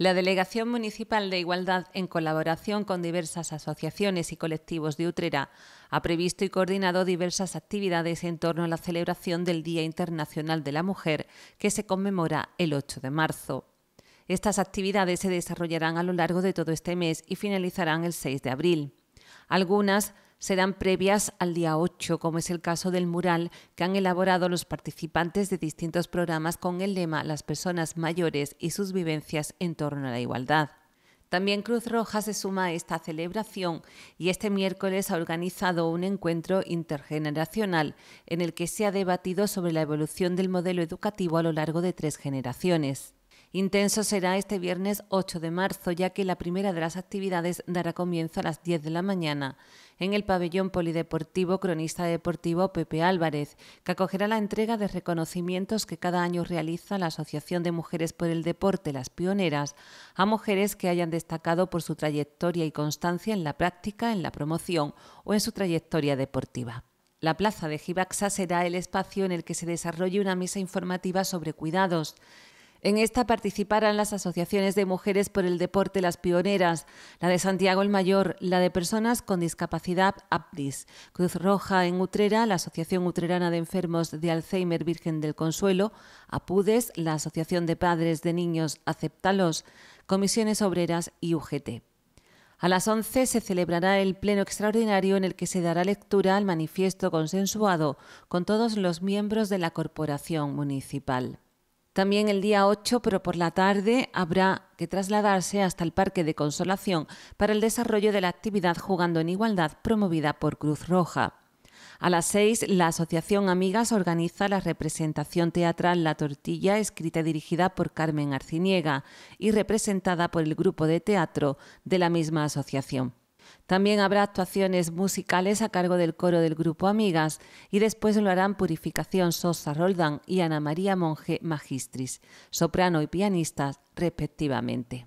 La Delegación Municipal de Igualdad, en colaboración con diversas asociaciones y colectivos de Utrera, ha previsto y coordinado diversas actividades en torno a la celebración del Día Internacional de la Mujer, que se conmemora el 8 de marzo. Estas actividades se desarrollarán a lo largo de todo este mes y finalizarán el 6 de abril. Algunas serán previas al día 8, como es el caso del mural que han elaborado los participantes de distintos programas con el lema Las personas mayores y sus vivencias en torno a la igualdad. También Cruz Roja se suma a esta celebración y este miércoles ha organizado un encuentro intergeneracional en el que se ha debatido sobre la evolución del modelo educativo a lo largo de tres generaciones. Intenso será este viernes 8 de marzo, ya que la primera de las actividades dará comienzo a las 10 de la mañana en el pabellón polideportivo cronista deportivo Pepe Álvarez, que acogerá la entrega de reconocimientos que cada año realiza la Asociación de Mujeres por el Deporte, las pioneras, a mujeres que hayan destacado por su trayectoria y constancia en la práctica, en la promoción o en su trayectoria deportiva. La plaza de Gibaxa será el espacio en el que se desarrolle una mesa informativa sobre cuidados en esta participarán las asociaciones de mujeres por el deporte Las Pioneras, la de Santiago el Mayor, la de personas con discapacidad APDIS, Cruz Roja en Utrera, la Asociación Utrerana de Enfermos de Alzheimer Virgen del Consuelo, APUDES, la Asociación de Padres de Niños Aceptalos, Comisiones Obreras y UGT. A las 11 se celebrará el pleno extraordinario en el que se dará lectura al manifiesto consensuado con todos los miembros de la corporación municipal. También el día 8, pero por la tarde, habrá que trasladarse hasta el Parque de Consolación para el desarrollo de la actividad Jugando en Igualdad promovida por Cruz Roja. A las 6, la Asociación Amigas organiza la representación teatral La Tortilla, escrita y dirigida por Carmen Arciniega y representada por el grupo de teatro de la misma asociación. También habrá actuaciones musicales a cargo del coro del grupo Amigas y después lo harán Purificación Sosa Roldán y Ana María Monge Magistris, soprano y pianista respectivamente.